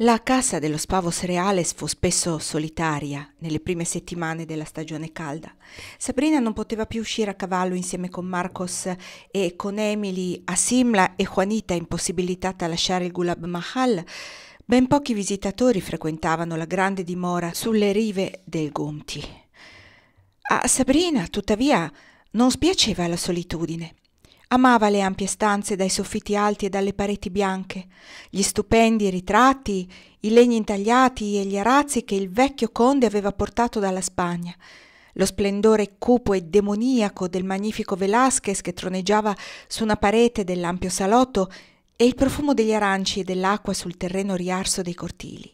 La cassa dello Spavos Reales fu spesso solitaria nelle prime settimane della stagione calda. Sabrina non poteva più uscire a cavallo insieme con Marcos e con Emily a Simla e Juanita, impossibilitata a lasciare il Gulab Mahal. Ben pochi visitatori frequentavano la grande dimora sulle rive del Gomti. A Sabrina, tuttavia, non spiaceva la solitudine. Amava le ampie stanze dai soffitti alti e dalle pareti bianche, gli stupendi ritratti, i legni intagliati e gli arazzi che il vecchio conde aveva portato dalla Spagna, lo splendore cupo e demoniaco del magnifico Velasquez che troneggiava su una parete dell'ampio salotto e il profumo degli aranci e dell'acqua sul terreno riarso dei cortili.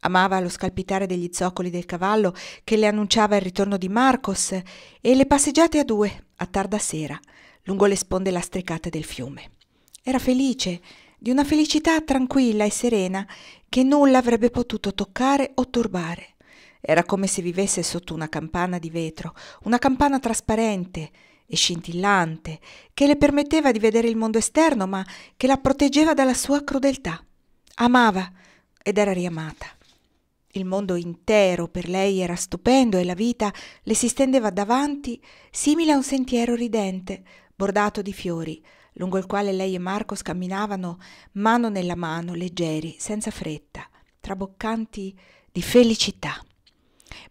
Amava lo scalpitare degli zoccoli del cavallo che le annunciava il ritorno di Marcos e le passeggiate a due, a tarda sera – lungo le sponde lastricate del fiume. Era felice, di una felicità tranquilla e serena che nulla avrebbe potuto toccare o turbare. Era come se vivesse sotto una campana di vetro, una campana trasparente e scintillante, che le permetteva di vedere il mondo esterno, ma che la proteggeva dalla sua crudeltà. Amava ed era riamata. Il mondo intero per lei era stupendo e la vita le si stendeva davanti, simile a un sentiero ridente, bordato di fiori, lungo il quale lei e Marco scamminavano mano nella mano, leggeri, senza fretta, traboccanti di felicità.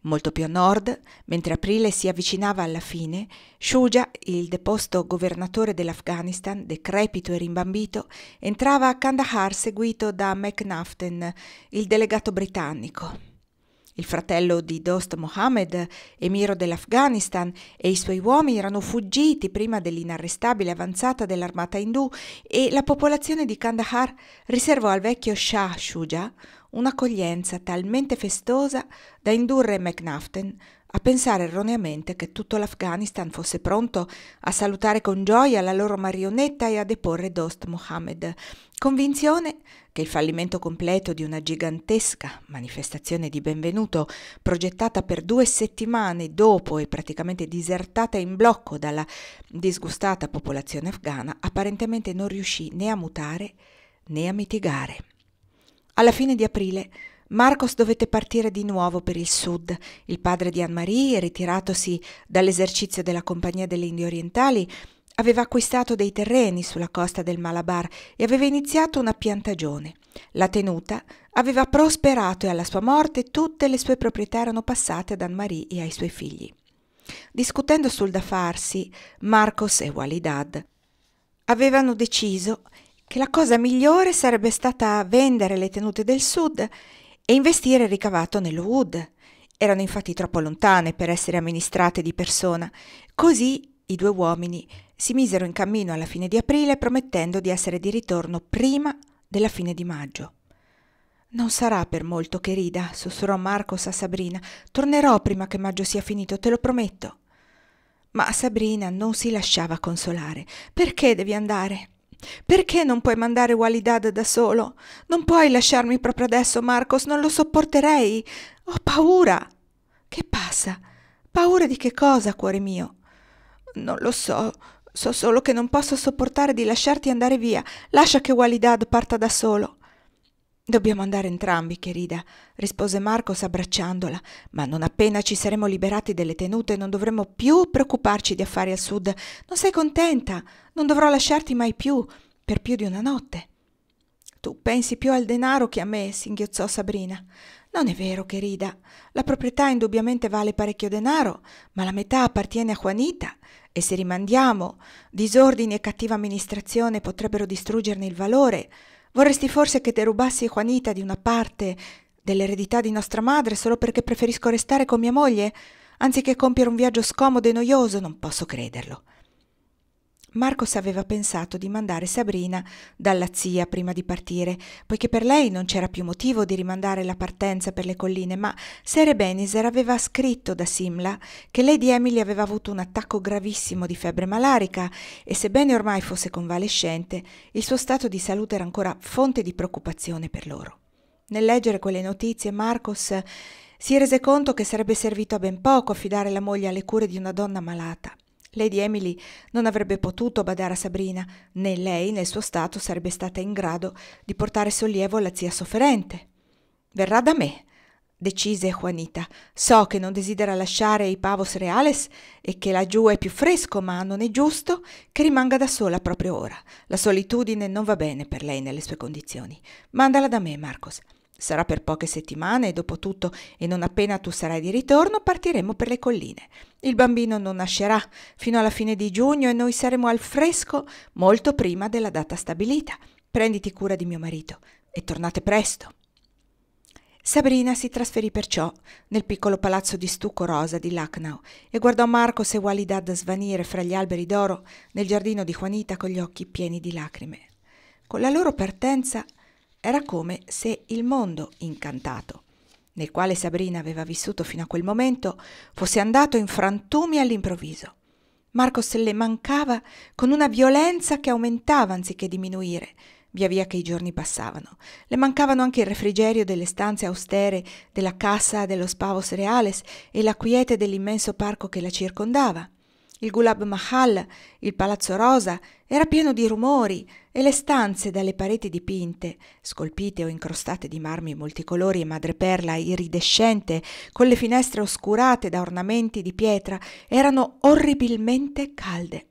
Molto più a nord, mentre aprile si avvicinava alla fine, Shuja, il deposto governatore dell'Afghanistan, decrepito e rimbambito, entrava a Kandahar seguito da McNaughton, il delegato britannico. Il fratello di Dost Mohammed, emiro dell'Afghanistan, e i suoi uomini erano fuggiti prima dell'inarrestabile avanzata dell'armata indù e la popolazione di Kandahar riservò al vecchio Shah Shuja un'accoglienza talmente festosa da indurre McNaughton a pensare erroneamente che tutto l'Afghanistan fosse pronto a salutare con gioia la loro marionetta e a deporre Dost Mohammed, convinzione che il fallimento completo di una gigantesca manifestazione di benvenuto progettata per due settimane dopo e praticamente disertata in blocco dalla disgustata popolazione afghana apparentemente non riuscì né a mutare né a mitigare. Alla fine di aprile Marcos dovette partire di nuovo per il sud. Il padre di Anne-Marie, ritiratosi dall'esercizio della Compagnia delle Indie Orientali, aveva acquistato dei terreni sulla costa del Malabar e aveva iniziato una piantagione. La tenuta aveva prosperato e alla sua morte tutte le sue proprietà erano passate ad Anne-Marie e ai suoi figli. Discutendo sul da farsi, Marcos e Walidad avevano deciso che la cosa migliore sarebbe stata vendere le tenute del sud e investire il ricavato nello Wood. Erano infatti troppo lontane per essere amministrate di persona, così i due uomini si misero in cammino alla fine di aprile promettendo di essere di ritorno prima della fine di maggio. Non sarà per molto che rida, sussurrò Marcos a Sabrina. Tornerò prima che maggio sia finito, te lo prometto. Ma Sabrina non si lasciava consolare. Perché devi andare? Perché non puoi mandare Walidad da solo? Non puoi lasciarmi proprio adesso, Marcos, non lo sopporterei. Ho paura. Che passa? Paura di che cosa, cuore mio? Non lo so. So solo che non posso sopportare di lasciarti andare via. Lascia che Walidad parta da solo. Dobbiamo andare entrambi, Cherida, rispose Marcos abbracciandola, ma non appena ci saremo liberati delle tenute non dovremo più preoccuparci di affari al sud. Non sei contenta? Non dovrò lasciarti mai più, per più di una notte. Tu pensi più al denaro che a me, singhiozzò Sabrina. Non è vero, Cherida. La proprietà indubbiamente vale parecchio denaro, ma la metà appartiene a Juanita e se rimandiamo, disordini e cattiva amministrazione potrebbero distruggerne il valore. Vorresti forse che derubassi Juanita di una parte dell'eredità di nostra madre solo perché preferisco restare con mia moglie, anziché compiere un viaggio scomodo e noioso? Non posso crederlo. Marcos aveva pensato di mandare Sabrina dalla zia prima di partire, poiché per lei non c'era più motivo di rimandare la partenza per le colline, ma Sere Beniser aveva scritto da Simla che Lady Emily aveva avuto un attacco gravissimo di febbre malarica e sebbene ormai fosse convalescente, il suo stato di salute era ancora fonte di preoccupazione per loro. Nel leggere quelle notizie, Marcos si rese conto che sarebbe servito a ben poco affidare la moglie alle cure di una donna malata. Lady Emily non avrebbe potuto badare a Sabrina, né lei nel suo stato sarebbe stata in grado di portare sollievo alla zia sofferente. Verrà da me, decise Juanita. So che non desidera lasciare i pavos reales e che laggiù è più fresco, ma non è giusto che rimanga da sola proprio ora. La solitudine non va bene per lei nelle sue condizioni. Mandala da me, Marcos. Sarà per poche settimane, e dopo tutto, e non appena tu sarai di ritorno partiremo per le colline. Il bambino non nascerà fino alla fine di giugno e noi saremo al fresco molto prima della data stabilita. Prenditi cura di mio marito e tornate presto. Sabrina si trasferì perciò nel piccolo palazzo di stucco rosa di Lucknow e guardò Marco e Walidad svanire fra gli alberi d'oro nel giardino di Juanita con gli occhi pieni di lacrime. Con la loro partenza era come se il mondo incantato, nel quale Sabrina aveva vissuto fino a quel momento, fosse andato in frantumi all'improvviso. Marcos le mancava con una violenza che aumentava anziché diminuire, via via che i giorni passavano. Le mancavano anche il refrigerio delle stanze austere della cassa dello Spavos Reales e la quiete dell'immenso parco che la circondava. Il Gulab Mahal, il Palazzo Rosa, era pieno di rumori, e le stanze dalle pareti dipinte, scolpite o incrostate di marmi multicolori e madreperla iridescente, con le finestre oscurate da ornamenti di pietra, erano orribilmente calde.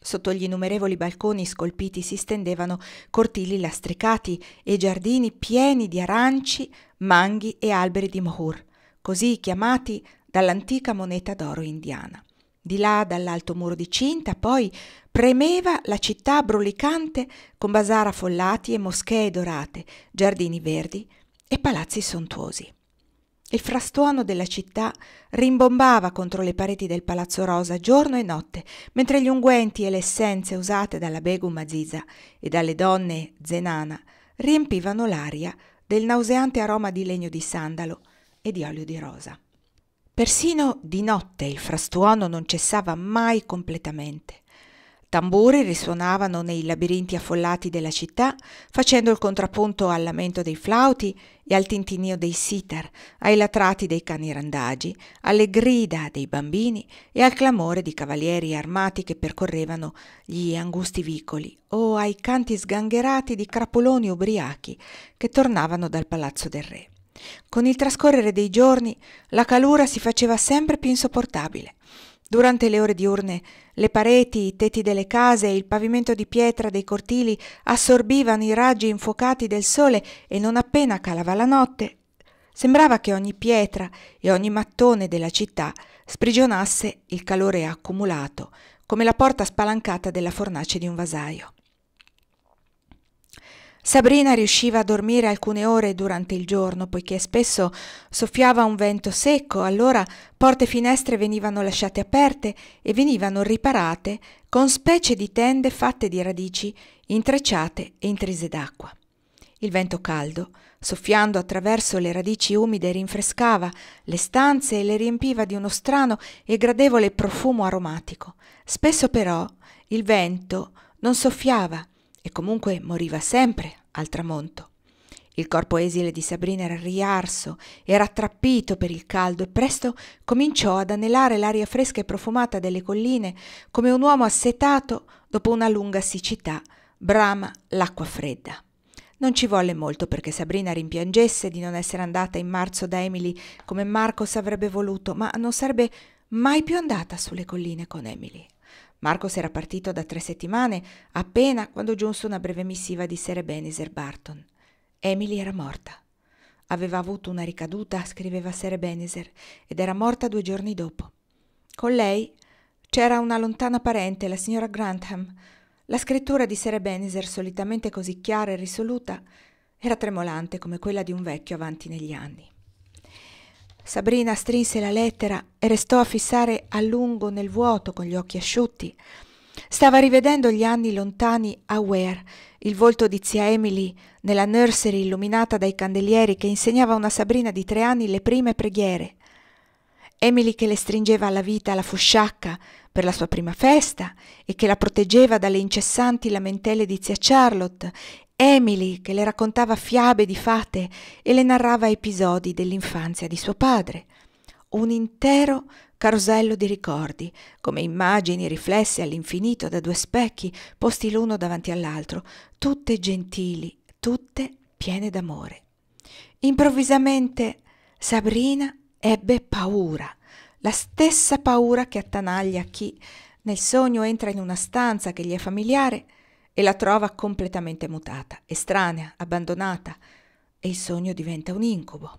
Sotto gli innumerevoli balconi scolpiti si stendevano cortili lastricati e giardini pieni di aranci, manghi e alberi di mohur, così chiamati dall'antica moneta d'oro indiana. Di là dall'alto muro di cinta, poi, premeva la città brulicante con bazar affollati e moschee dorate, giardini verdi e palazzi sontuosi. Il frastuono della città rimbombava contro le pareti del Palazzo Rosa giorno e notte, mentre gli unguenti e le essenze usate dalla Begum Aziza e dalle donne Zenana riempivano l'aria del nauseante aroma di legno di sandalo e di olio di rosa. Persino di notte il frastuono non cessava mai completamente. Tamburi risuonavano nei labirinti affollati della città, facendo il contrappunto al lamento dei flauti e al tintinio dei sitar, ai latrati dei cani randagi, alle grida dei bambini e al clamore di cavalieri armati che percorrevano gli angusti vicoli o ai canti sgangherati di crapoloni ubriachi che tornavano dal palazzo del re. Con il trascorrere dei giorni la calura si faceva sempre più insopportabile. Durante le ore diurne, le pareti, i tetti delle case e il pavimento di pietra dei cortili assorbivano i raggi infuocati del sole e non appena calava la notte, sembrava che ogni pietra e ogni mattone della città sprigionasse il calore accumulato, come la porta spalancata della fornace di un vasaio. Sabrina riusciva a dormire alcune ore durante il giorno, poiché spesso soffiava un vento secco, allora porte e finestre venivano lasciate aperte e venivano riparate con specie di tende fatte di radici intrecciate e intrise d'acqua. Il vento caldo, soffiando attraverso le radici umide, rinfrescava le stanze e le riempiva di uno strano e gradevole profumo aromatico. Spesso però il vento non soffiava e comunque moriva sempre al tramonto. Il corpo esile di Sabrina era riarso e rattrappito per il caldo e presto cominciò ad anelare l'aria fresca e profumata delle colline come un uomo assetato dopo una lunga siccità brama l'acqua fredda. Non ci volle molto perché Sabrina rimpiangesse di non essere andata in marzo da Emily come Marcos avrebbe voluto, ma non sarebbe mai più andata sulle colline con Emily. Marcos era partito da tre settimane, appena quando giunse una breve missiva di Sir Ebenezer Barton. Emily era morta. Aveva avuto una ricaduta, scriveva Sir Ebenezer, ed era morta due giorni dopo. Con lei c'era una lontana parente, la signora Grantham. La scrittura di Sir Ebenezer, solitamente così chiara e risoluta, era tremolante come quella di un vecchio avanti negli anni. Sabrina strinse la lettera e restò a fissare a lungo nel vuoto con gli occhi asciutti. Stava rivedendo gli anni lontani a Ware, il volto di zia Emily nella nursery illuminata dai candelieri che insegnava a una Sabrina di tre anni le prime preghiere. Emily che le stringeva alla vita la fusciacca per la sua prima festa e che la proteggeva dalle incessanti lamentele di zia Charlotte Emily che le raccontava fiabe di fate e le narrava episodi dell'infanzia di suo padre. Un intero carosello di ricordi, come immagini riflesse all'infinito da due specchi posti l'uno davanti all'altro, tutte gentili, tutte piene d'amore. Improvvisamente Sabrina ebbe paura, la stessa paura che attanaglia chi nel sogno entra in una stanza che gli è familiare e la trova completamente mutata, estranea, abbandonata, e il sogno diventa un incubo.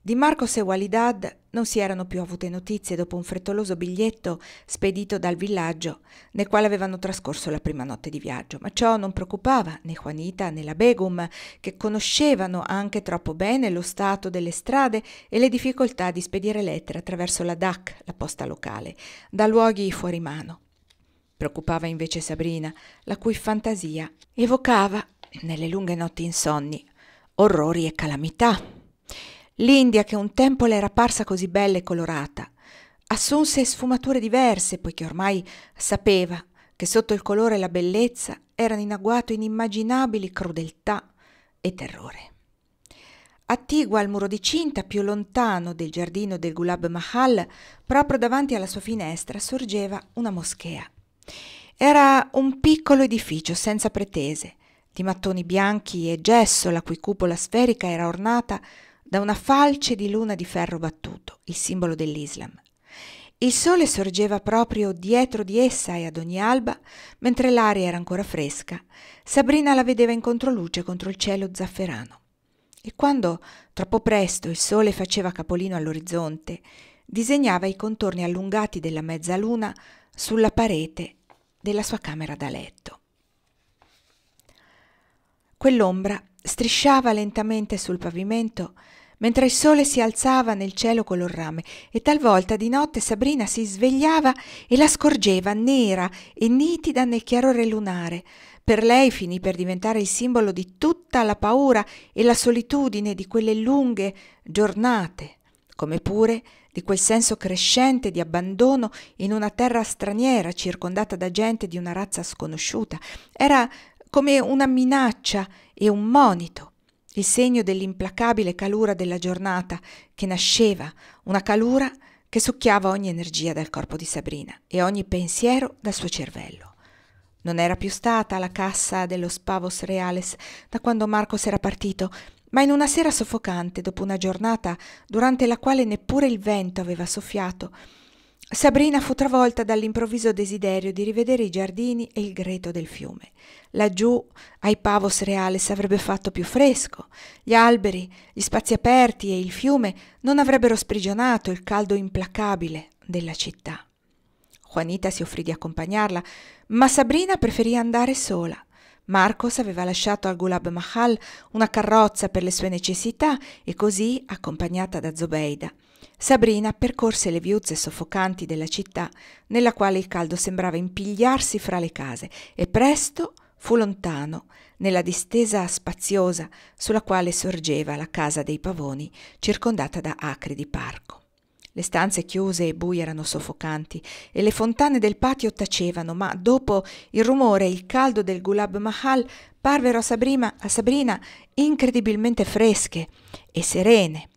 Di Marcos e Walidad non si erano più avute notizie dopo un frettoloso biglietto spedito dal villaggio nel quale avevano trascorso la prima notte di viaggio, ma ciò non preoccupava né Juanita né la Begum, che conoscevano anche troppo bene lo stato delle strade e le difficoltà di spedire lettere attraverso la DAC, la posta locale, da luoghi fuori mano. Preoccupava invece Sabrina, la cui fantasia evocava, nelle lunghe notti insonni, orrori e calamità. L'India, che un tempo le era parsa così bella e colorata, assunse sfumature diverse, poiché ormai sapeva che sotto il colore e la bellezza erano in agguato inimmaginabili crudeltà e terrore. Attigua al muro di cinta, più lontano del giardino del Gulab Mahal, proprio davanti alla sua finestra sorgeva una moschea. Era un piccolo edificio senza pretese, di mattoni bianchi e gesso la cui cupola sferica era ornata da una falce di luna di ferro battuto, il simbolo dell'Islam. Il sole sorgeva proprio dietro di essa e ad ogni alba, mentre l'aria era ancora fresca, Sabrina la vedeva in controluce contro il cielo zafferano. E quando, troppo presto, il sole faceva capolino all'orizzonte disegnava i contorni allungati della mezzaluna sulla parete della sua camera da letto. Quell'ombra strisciava lentamente sul pavimento mentre il sole si alzava nel cielo color rame e talvolta di notte Sabrina si svegliava e la scorgeva nera e nitida nel chiarore lunare. Per lei finì per diventare il simbolo di tutta la paura e la solitudine di quelle lunghe giornate, come pure di quel senso crescente di abbandono in una terra straniera circondata da gente di una razza sconosciuta. Era come una minaccia e un monito, il segno dell'implacabile calura della giornata che nasceva, una calura che succhiava ogni energia dal corpo di Sabrina e ogni pensiero dal suo cervello. Non era più stata la cassa dello Spavos Reales da quando Marco s'era partito ma in una sera soffocante, dopo una giornata durante la quale neppure il vento aveva soffiato, Sabrina fu travolta dall'improvviso desiderio di rivedere i giardini e il greto del fiume. Laggiù ai Pavos Reales avrebbe fatto più fresco, gli alberi, gli spazi aperti e il fiume non avrebbero sprigionato il caldo implacabile della città. Juanita si offrì di accompagnarla, ma Sabrina preferì andare sola. Marcos aveva lasciato al Gulab Mahal una carrozza per le sue necessità e così, accompagnata da Zobeida, Sabrina percorse le viuzze soffocanti della città, nella quale il caldo sembrava impigliarsi fra le case, e presto fu lontano, nella distesa spaziosa sulla quale sorgeva la casa dei pavoni, circondata da acri di parco. Le stanze chiuse e buie erano soffocanti e le fontane del patio tacevano, ma dopo il rumore e il caldo del Gulab Mahal parvero a, Sabrina, a Sabrina incredibilmente fresche e serene.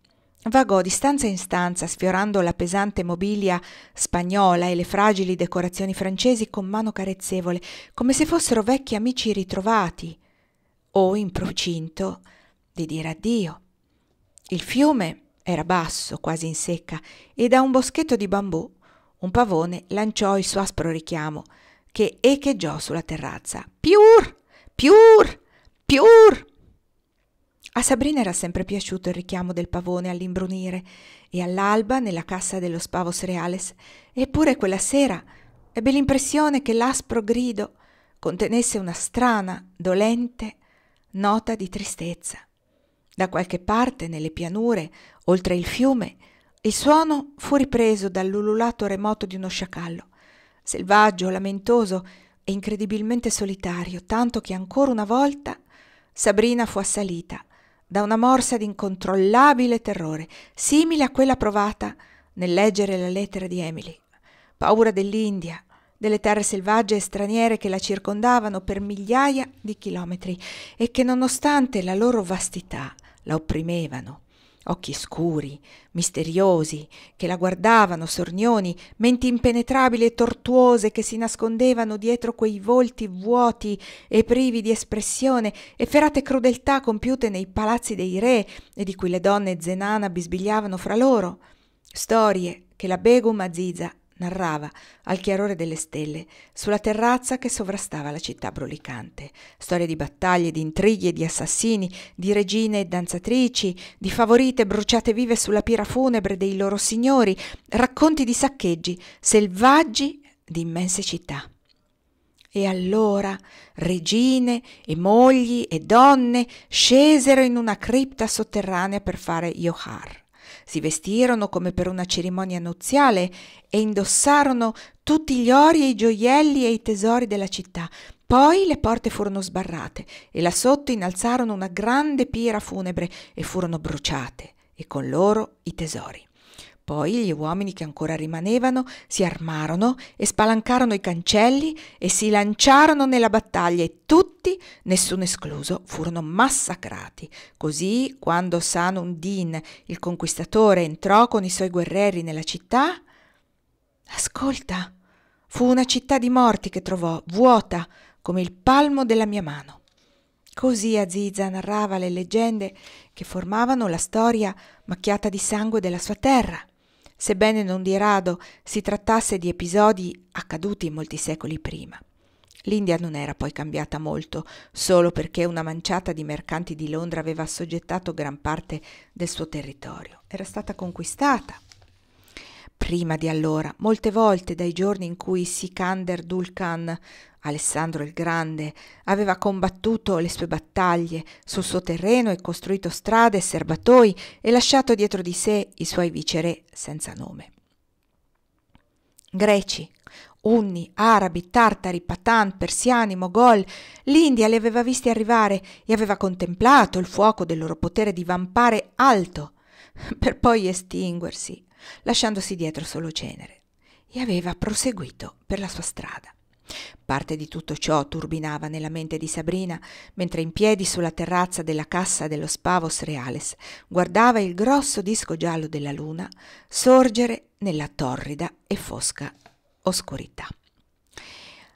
Vagò di stanza in stanza, sfiorando la pesante mobilia spagnola e le fragili decorazioni francesi con mano carezzevole, come se fossero vecchi amici ritrovati o in procinto di dire addio. Il fiume era basso, quasi in secca, e da un boschetto di bambù un pavone lanciò il suo aspro richiamo, che echeggiò sulla terrazza. Piur! Piur! Piur! A Sabrina era sempre piaciuto il richiamo del pavone all'imbrunire e all'alba nella cassa dello Spavos Reales, eppure quella sera ebbe l'impressione che l'aspro grido contenesse una strana, dolente nota di tristezza. Da qualche parte, nelle pianure Oltre il fiume, il suono fu ripreso dall'ululato remoto di uno sciacallo, selvaggio, lamentoso e incredibilmente solitario, tanto che ancora una volta Sabrina fu assalita da una morsa di incontrollabile terrore, simile a quella provata nel leggere la lettera di Emily. Paura dell'India, delle terre selvagge e straniere che la circondavano per migliaia di chilometri e che nonostante la loro vastità la opprimevano occhi scuri, misteriosi, che la guardavano, sornioni, menti impenetrabili e tortuose che si nascondevano dietro quei volti vuoti e privi di espressione, e ferate crudeltà compiute nei palazzi dei re e di cui le donne zenana bisbigliavano fra loro. Storie che la Begum Aziza narrava, al chiarore delle stelle, sulla terrazza che sovrastava la città brulicante. Storie di battaglie, di intrighi e di assassini, di regine e danzatrici, di favorite bruciate vive sulla pira funebre dei loro signori, racconti di saccheggi, selvaggi di immense città. E allora regine e mogli e donne scesero in una cripta sotterranea per fare Yohar. Si vestirono come per una cerimonia nuziale e indossarono tutti gli ori e i gioielli e i tesori della città. Poi le porte furono sbarrate e là sotto innalzarono una grande pira funebre e furono bruciate e con loro i tesori. Poi gli uomini che ancora rimanevano si armarono e spalancarono i cancelli e si lanciarono nella battaglia e tutti, nessuno escluso, furono massacrati. Così, quando Sanundin, il conquistatore, entrò con i suoi guerrieri nella città, ascolta, fu una città di morti che trovò, vuota come il palmo della mia mano. Così Aziza narrava le leggende che formavano la storia macchiata di sangue della sua terra sebbene non di rado si trattasse di episodi accaduti molti secoli prima. L'India non era poi cambiata molto, solo perché una manciata di mercanti di Londra aveva assoggettato gran parte del suo territorio. Era stata conquistata. Prima di allora, molte volte dai giorni in cui Sikander Dulkan Alessandro il Grande aveva combattuto le sue battaglie sul suo terreno e costruito strade e serbatoi e lasciato dietro di sé i suoi viceré senza nome. Greci, Unni, Arabi, Tartari, Patan, Persiani, Mogol, l'India li aveva visti arrivare e aveva contemplato il fuoco del loro potere divampare alto, per poi estinguersi, lasciandosi dietro solo cenere, e aveva proseguito per la sua strada. Parte di tutto ciò turbinava nella mente di Sabrina, mentre in piedi sulla terrazza della cassa dello Spavos Reales guardava il grosso disco giallo della luna sorgere nella torrida e fosca oscurità.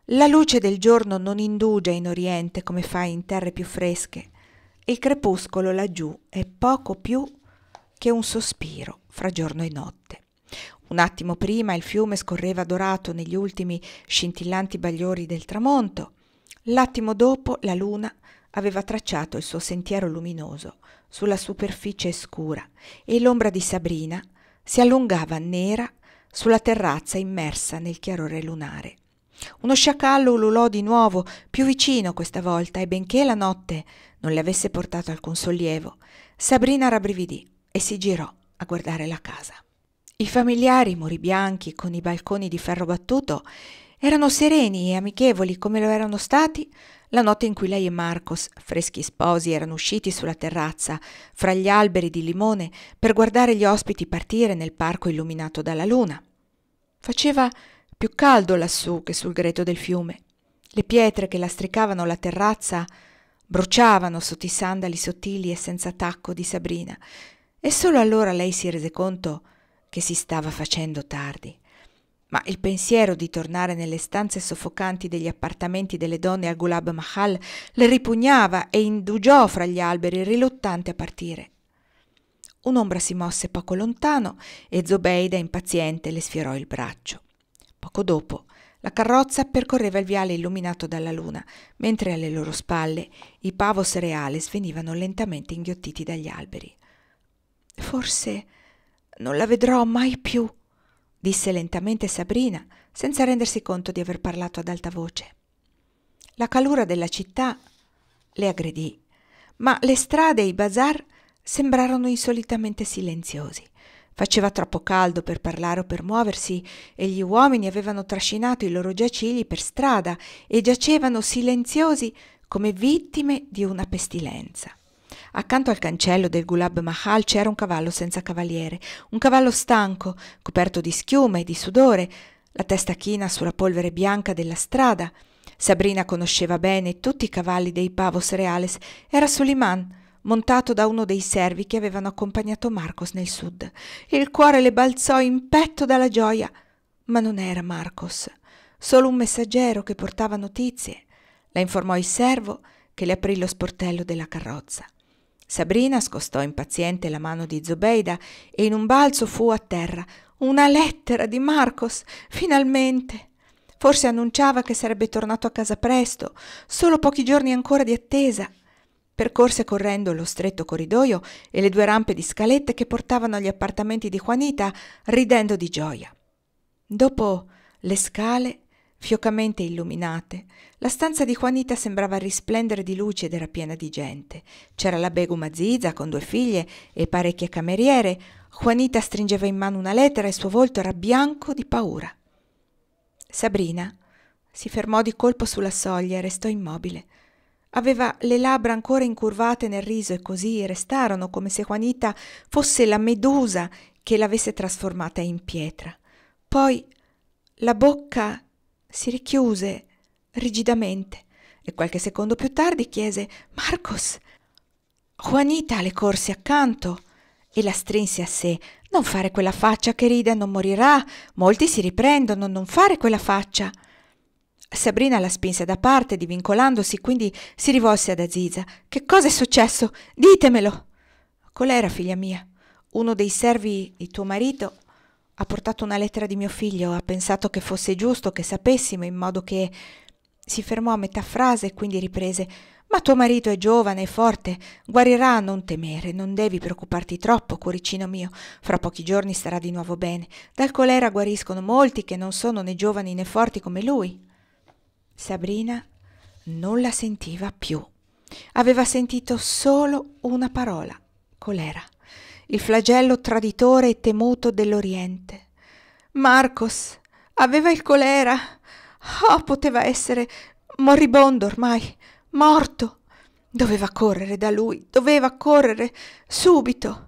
La luce del giorno non indugia in oriente come fa in terre più fresche. Il crepuscolo laggiù è poco più che un sospiro fra giorno e notte. Un attimo prima il fiume scorreva dorato negli ultimi scintillanti bagliori del tramonto. L'attimo dopo la luna aveva tracciato il suo sentiero luminoso sulla superficie scura e l'ombra di Sabrina si allungava nera sulla terrazza immersa nel chiarore lunare. Uno sciacallo ululò di nuovo, più vicino questa volta, e benché la notte non le avesse portato alcun sollievo, Sabrina rabbrividì e si girò a guardare la casa. I familiari muri bianchi con i balconi di ferro battuto erano sereni e amichevoli come lo erano stati la notte in cui lei e Marcos, freschi sposi, erano usciti sulla terrazza, fra gli alberi di limone, per guardare gli ospiti partire nel parco illuminato dalla luna. Faceva più caldo lassù che sul greto del fiume. Le pietre che lastricavano la terrazza bruciavano sotto i sandali sottili e senza tacco di Sabrina, e solo allora lei si rese conto che si stava facendo tardi. Ma il pensiero di tornare nelle stanze soffocanti degli appartamenti delle donne a Gulab Mahal le ripugnava e indugiò fra gli alberi, riluttante a partire. Un'ombra si mosse poco lontano e Zobeida, impaziente, le sfiorò il braccio. Poco dopo, la carrozza percorreva il viale illuminato dalla luna, mentre alle loro spalle i pavos reales venivano lentamente inghiottiti dagli alberi. Forse non la vedrò mai più, disse lentamente Sabrina, senza rendersi conto di aver parlato ad alta voce. La calura della città le aggredì, ma le strade e i bazar sembrarono insolitamente silenziosi. Faceva troppo caldo per parlare o per muoversi e gli uomini avevano trascinato i loro giacigli per strada e giacevano silenziosi come vittime di una pestilenza. Accanto al cancello del Gulab Mahal c'era un cavallo senza cavaliere, un cavallo stanco, coperto di schiuma e di sudore, la testa china sulla polvere bianca della strada. Sabrina conosceva bene tutti i cavalli dei Pavos Reales. Era Suliman, montato da uno dei servi che avevano accompagnato Marcos nel sud. Il cuore le balzò in petto dalla gioia. Ma non era Marcos, solo un messaggero che portava notizie. La informò il servo che le aprì lo sportello della carrozza. Sabrina scostò impaziente la mano di Zobeida e in un balzo fu a terra. Una lettera di Marcos, finalmente! Forse annunciava che sarebbe tornato a casa presto, solo pochi giorni ancora di attesa. Percorse correndo lo stretto corridoio e le due rampe di scalette che portavano agli appartamenti di Juanita, ridendo di gioia. Dopo le scale fioccamente illuminate, la stanza di Juanita sembrava risplendere di luce ed era piena di gente. C'era la beguma Ziza con due figlie e parecchie cameriere. Juanita stringeva in mano una lettera e il suo volto era bianco di paura. Sabrina si fermò di colpo sulla soglia e restò immobile. Aveva le labbra ancora incurvate nel riso e così restarono come se Juanita fosse la medusa che l'avesse trasformata in pietra. Poi la bocca si richiuse rigidamente e qualche secondo più tardi chiese Marcos. Juanita le corse accanto e la strinse a sé. Non fare quella faccia che ride non morirà. Molti si riprendono, non fare quella faccia. Sabrina la spinse da parte, divincolandosi, quindi si rivolse ad Aziza. Che cosa è successo? Ditemelo! Colera, figlia mia. Uno dei servi di tuo marito ha portato una lettera di mio figlio, ha pensato che fosse giusto che sapessimo in modo che... Si fermò a metà frase e quindi riprese Ma tuo marito è giovane e forte, guarirà, non temere, non devi preoccuparti troppo, cuoricino mio, fra pochi giorni starà di nuovo bene. Dal colera guariscono molti che non sono né giovani né forti come lui. Sabrina non la sentiva più. Aveva sentito solo una parola, colera il flagello traditore e temuto dell'Oriente. Marcos aveva il colera. Oh, poteva essere moribondo ormai, morto. Doveva correre da lui, doveva correre subito.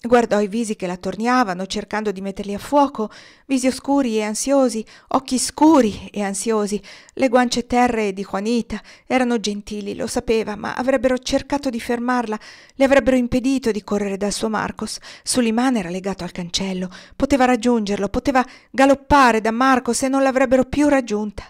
Guardò i visi che la l'attorniavano, cercando di metterli a fuoco, visi oscuri e ansiosi, occhi scuri e ansiosi. Le guance terree di Juanita erano gentili, lo sapeva, ma avrebbero cercato di fermarla, le avrebbero impedito di correre dal suo Marcos. Suliman era legato al cancello, poteva raggiungerlo, poteva galoppare da Marcos e non l'avrebbero più raggiunta.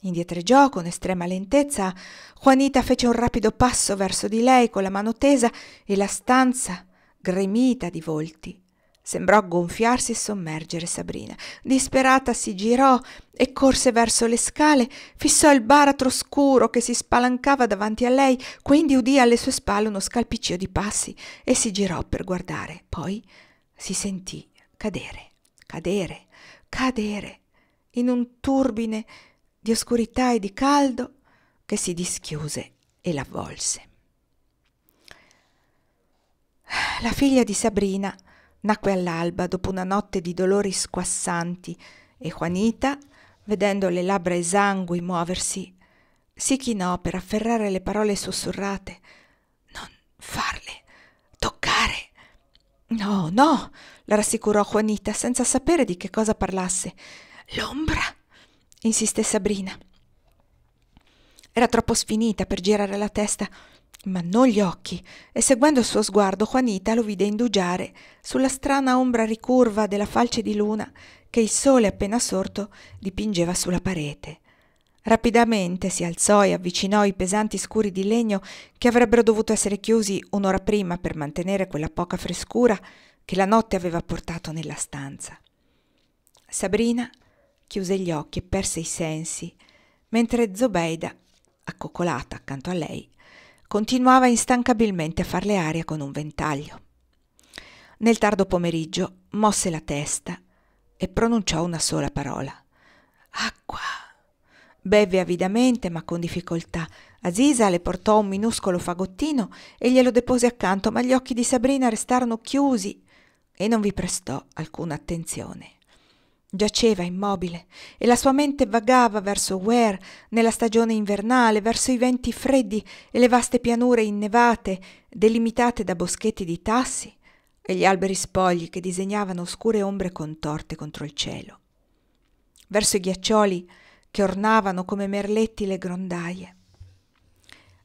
Indietreggiò con estrema lentezza. Juanita fece un rapido passo verso di lei con la mano tesa e la stanza gremita di volti. Sembrò gonfiarsi e sommergere Sabrina. Disperata si girò e corse verso le scale, fissò il baratro scuro che si spalancava davanti a lei, quindi udì alle sue spalle uno scalpiccio di passi e si girò per guardare. Poi si sentì cadere, cadere, cadere in un turbine di oscurità e di caldo che si dischiuse e l'avvolse. La figlia di Sabrina nacque all'alba dopo una notte di dolori squassanti e Juanita, vedendo le labbra esangui muoversi, si chinò per afferrare le parole sussurrate. Non farle toccare. No, no, la rassicurò Juanita senza sapere di che cosa parlasse. L'ombra, insisté Sabrina. Era troppo sfinita per girare la testa ma non gli occhi, e seguendo il suo sguardo Juanita lo vide indugiare sulla strana ombra ricurva della falce di luna che il sole appena sorto dipingeva sulla parete. Rapidamente si alzò e avvicinò i pesanti scuri di legno che avrebbero dovuto essere chiusi un'ora prima per mantenere quella poca frescura che la notte aveva portato nella stanza. Sabrina chiuse gli occhi e perse i sensi, mentre Zobeida, accoccolata accanto a lei, Continuava instancabilmente a farle aria con un ventaglio. Nel tardo pomeriggio mosse la testa e pronunciò una sola parola. Acqua. Beve avidamente ma con difficoltà. Aziza le portò un minuscolo fagottino e glielo depose accanto, ma gli occhi di Sabrina restarono chiusi e non vi prestò alcuna attenzione. Giaceva immobile e la sua mente vagava verso Ware nella stagione invernale, verso i venti freddi e le vaste pianure innevate, delimitate da boschetti di tassi e gli alberi spogli che disegnavano oscure ombre contorte contro il cielo, verso i ghiaccioli che ornavano come merletti le grondaie.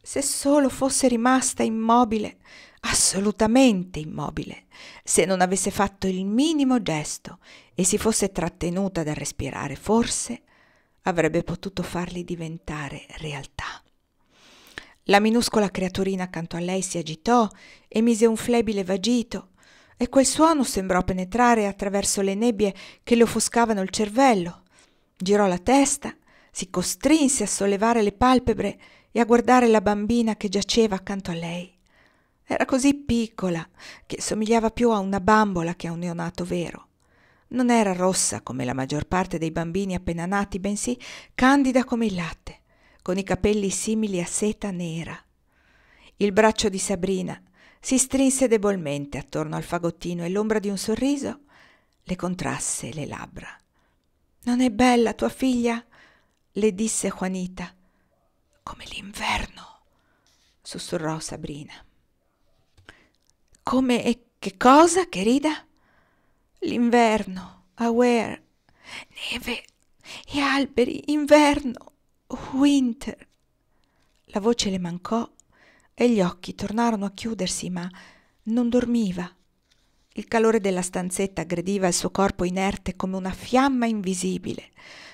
Se solo fosse rimasta immobile, assolutamente immobile, se non avesse fatto il minimo gesto e si fosse trattenuta dal respirare, forse avrebbe potuto farli diventare realtà. La minuscola creaturina accanto a lei si agitò, emise un flebile vagito, e quel suono sembrò penetrare attraverso le nebbie che le offuscavano il cervello. Girò la testa, si costrinse a sollevare le palpebre e a guardare la bambina che giaceva accanto a lei. Era così piccola che somigliava più a una bambola che a un neonato vero. Non era rossa come la maggior parte dei bambini appena nati, bensì candida come il latte, con i capelli simili a seta nera. Il braccio di Sabrina si strinse debolmente attorno al fagottino e l'ombra di un sorriso le contrasse le labbra. Non è bella tua figlia? le disse Juanita. Come l'inverno, sussurrò Sabrina. Come e che cosa che rida? L'inverno, aware, neve e alberi, inverno, winter. La voce le mancò e gli occhi tornarono a chiudersi, ma non dormiva. Il calore della stanzetta aggrediva il suo corpo inerte come una fiamma invisibile.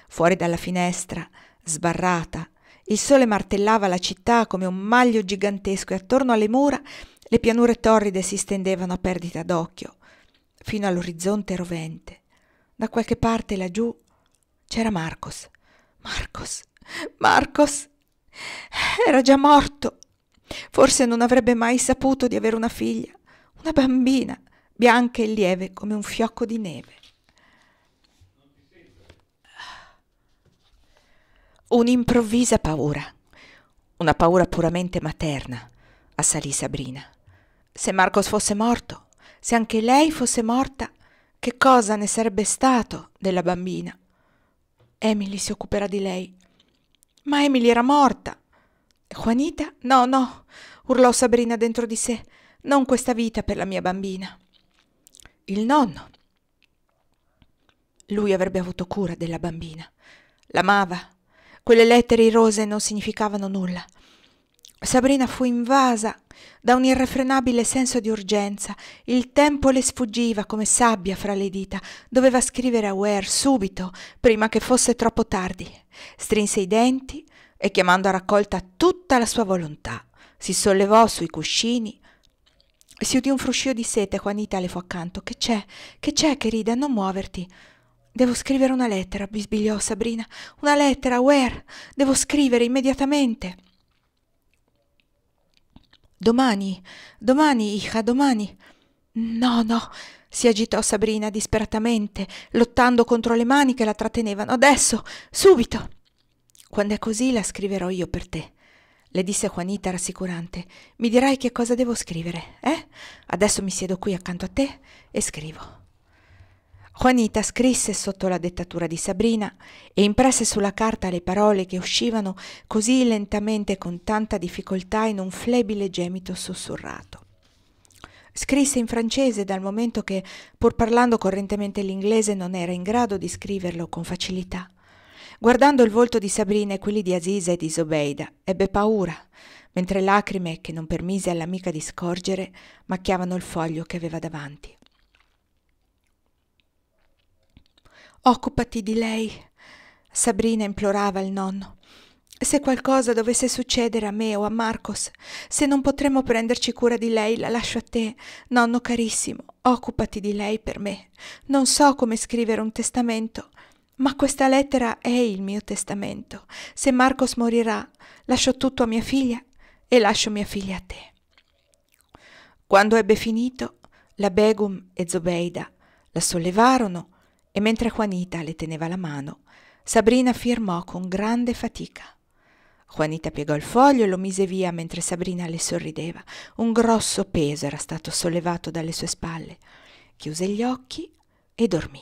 Fuori dalla finestra, sbarrata, il sole martellava la città come un maglio gigantesco e attorno alle mura le pianure torride si stendevano a perdita d'occhio, fino all'orizzonte rovente. Da qualche parte laggiù c'era Marcos. Marcos, Marcos era già morto. Forse non avrebbe mai saputo di avere una figlia, una bambina, bianca e lieve come un fiocco di neve. Un'improvvisa paura, una paura puramente materna, assalì Sabrina. Se Marcos fosse morto, se anche lei fosse morta, che cosa ne sarebbe stato della bambina? Emily si occuperà di lei. Ma Emily era morta. Juanita? No, no, urlò Sabrina dentro di sé. Non questa vita per la mia bambina. Il nonno. Lui avrebbe avuto cura della bambina. L'amava. Quelle lettere irose non significavano nulla. Sabrina fu invasa da un irrefrenabile senso di urgenza. Il tempo le sfuggiva come sabbia fra le dita. Doveva scrivere a Ware subito, prima che fosse troppo tardi. Strinse i denti e, chiamando a raccolta tutta la sua volontà, si sollevò sui cuscini. Si udì un fruscio di sete. Juanita le fu accanto. Che c'è? Che c'è, querida? Non muoverti. Devo scrivere una lettera, bisbigliò Sabrina. Una lettera, Ware. Devo scrivere immediatamente. Domani, domani, hija, domani. No, no, si agitò Sabrina disperatamente, lottando contro le mani che la trattenevano. Adesso, subito. Quando è così la scriverò io per te. Le disse Juanita rassicurante. Mi dirai che cosa devo scrivere, eh? Adesso mi siedo qui accanto a te e scrivo. Juanita scrisse sotto la dettatura di Sabrina e impresse sulla carta le parole che uscivano così lentamente e con tanta difficoltà in un flebile gemito sussurrato. Scrisse in francese dal momento che, pur parlando correntemente l'inglese, non era in grado di scriverlo con facilità. Guardando il volto di Sabrina e quelli di Aziza e di Zobeida, ebbe paura, mentre lacrime che non permise all'amica di scorgere macchiavano il foglio che aveva davanti. Occupati di lei. Sabrina implorava il nonno. Se qualcosa dovesse succedere a me o a Marcos, se non potremmo prenderci cura di lei, la lascio a te. Nonno carissimo, occupati di lei per me. Non so come scrivere un testamento, ma questa lettera è il mio testamento. Se Marcos morirà, lascio tutto a mia figlia e lascio mia figlia a te. Quando ebbe finito, la Begum e Zobeida la sollevarono e mentre Juanita le teneva la mano, Sabrina firmò con grande fatica. Juanita piegò il foglio e lo mise via mentre Sabrina le sorrideva. Un grosso peso era stato sollevato dalle sue spalle. Chiuse gli occhi e dormì.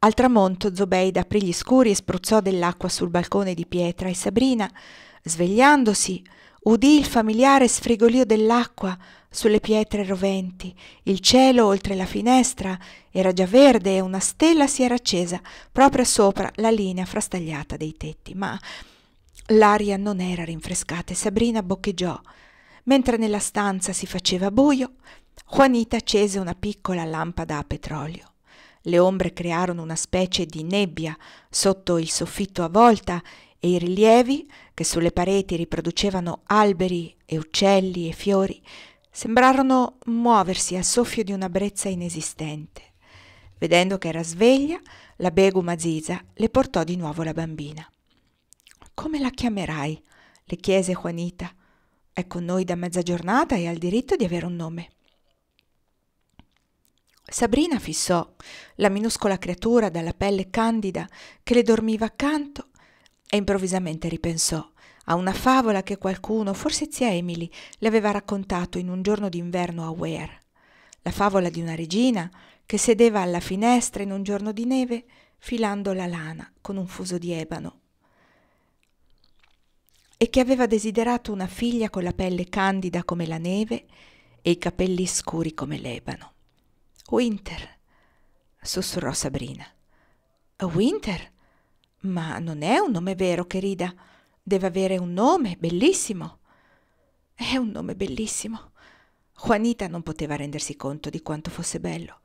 Al tramonto Zobeida aprì gli scuri e spruzzò dell'acqua sul balcone di pietra e Sabrina, svegliandosi, udì il familiare sfrigolio dell'acqua sulle pietre roventi. Il cielo oltre la finestra era già verde e una stella si era accesa proprio sopra la linea frastagliata dei tetti, ma l'aria non era rinfrescata e Sabrina boccheggiò. Mentre nella stanza si faceva buio, Juanita accese una piccola lampada a petrolio. Le ombre crearono una specie di nebbia sotto il soffitto a volta e i rilievi, che sulle pareti riproducevano alberi e uccelli e fiori, Sembrarono muoversi al soffio di una brezza inesistente. Vedendo che era sveglia, la Beguma Ziza le portò di nuovo la bambina. Come la chiamerai? le chiese Juanita. È con noi da mezza giornata e ha il diritto di avere un nome. Sabrina fissò la minuscola creatura dalla pelle candida che le dormiva accanto e improvvisamente ripensò a una favola che qualcuno, forse zia Emily, le aveva raccontato in un giorno d'inverno a Ware. La favola di una regina che sedeva alla finestra in un giorno di neve filando la lana con un fuso di ebano e che aveva desiderato una figlia con la pelle candida come la neve e i capelli scuri come l'ebano. Winter, sussurrò Sabrina. Winter? Ma non è un nome vero, querida. Deve avere un nome bellissimo. È un nome bellissimo. Juanita non poteva rendersi conto di quanto fosse bello.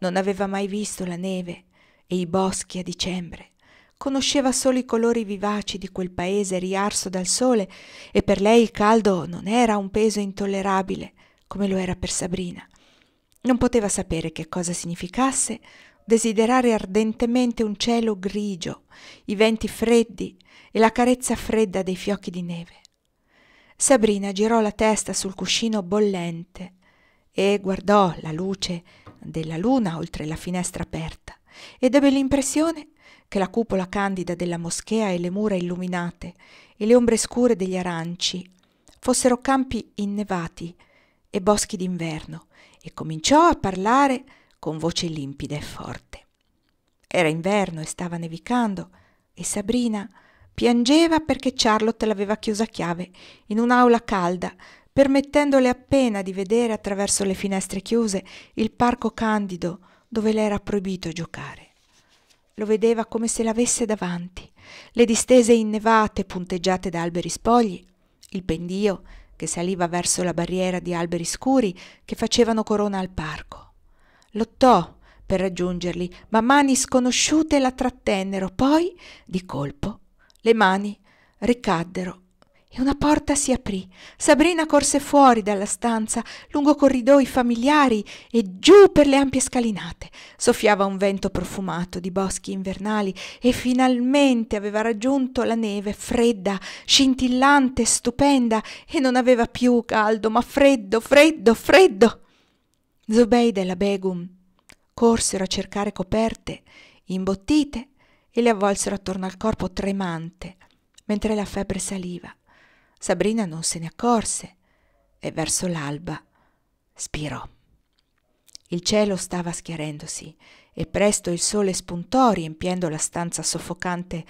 Non aveva mai visto la neve e i boschi a dicembre. Conosceva solo i colori vivaci di quel paese riarso dal sole e per lei il caldo non era un peso intollerabile come lo era per Sabrina. Non poteva sapere che cosa significasse desiderare ardentemente un cielo grigio, i venti freddi e la carezza fredda dei fiocchi di neve. Sabrina girò la testa sul cuscino bollente e guardò la luce della luna oltre la finestra aperta ed ebbe l'impressione che la cupola candida della moschea e le mura illuminate e le ombre scure degli aranci fossero campi innevati e boschi d'inverno e cominciò a parlare con voce limpida e forte. Era inverno e stava nevicando e Sabrina piangeva perché Charlotte l'aveva chiusa a chiave in un'aula calda, permettendole appena di vedere attraverso le finestre chiuse il parco candido dove le era proibito giocare. Lo vedeva come se l'avesse davanti, le distese innevate punteggiate da alberi spogli, il pendio che saliva verso la barriera di alberi scuri che facevano corona al parco. Lottò per raggiungerli, ma mani sconosciute la trattennero. Poi, di colpo, le mani ricaddero e una porta si aprì. Sabrina corse fuori dalla stanza, lungo corridoi familiari e giù per le ampie scalinate. Soffiava un vento profumato di boschi invernali e finalmente aveva raggiunto la neve fredda, scintillante, stupenda e non aveva più caldo, ma freddo, freddo, freddo. Zobeide e la Begum corsero a cercare coperte imbottite e le avvolsero attorno al corpo tremante, mentre la febbre saliva. Sabrina non se ne accorse e verso l'alba spirò. Il cielo stava schiarendosi e presto il sole spuntò riempiendo la stanza soffocante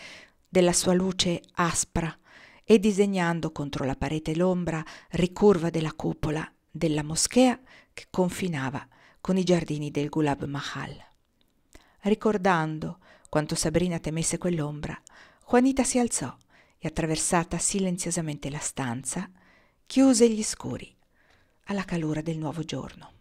della sua luce aspra e disegnando contro la parete l'ombra ricurva della cupola della moschea che confinava con i giardini del Gulab Mahal. Ricordando quanto Sabrina temesse quell'ombra, Juanita si alzò e attraversata silenziosamente la stanza, chiuse gli scuri alla calura del nuovo giorno.